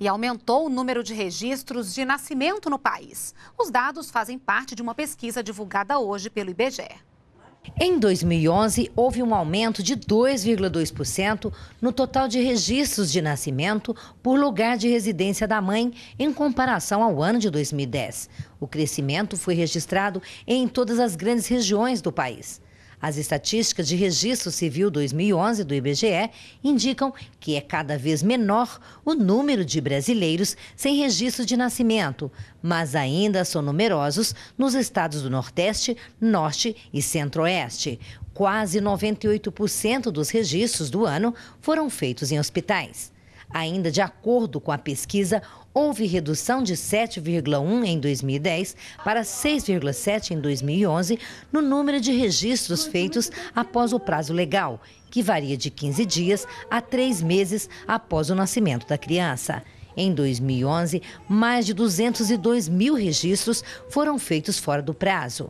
e aumentou o número de registros de nascimento no país. Os dados fazem parte de uma pesquisa divulgada hoje pelo IBGE. Em 2011, houve um aumento de 2,2% no total de registros de nascimento por lugar de residência da mãe em comparação ao ano de 2010. O crescimento foi registrado em todas as grandes regiões do país. As estatísticas de Registro Civil 2011 do IBGE indicam que é cada vez menor o número de brasileiros sem registro de nascimento, mas ainda são numerosos nos estados do Nordeste, Norte e Centro-Oeste. Quase 98% dos registros do ano foram feitos em hospitais. Ainda de acordo com a pesquisa, houve redução de 7,1 em 2010 para 6,7 em 2011 no número de registros feitos após o prazo legal, que varia de 15 dias a 3 meses após o nascimento da criança. Em 2011, mais de 202 mil registros foram feitos fora do prazo.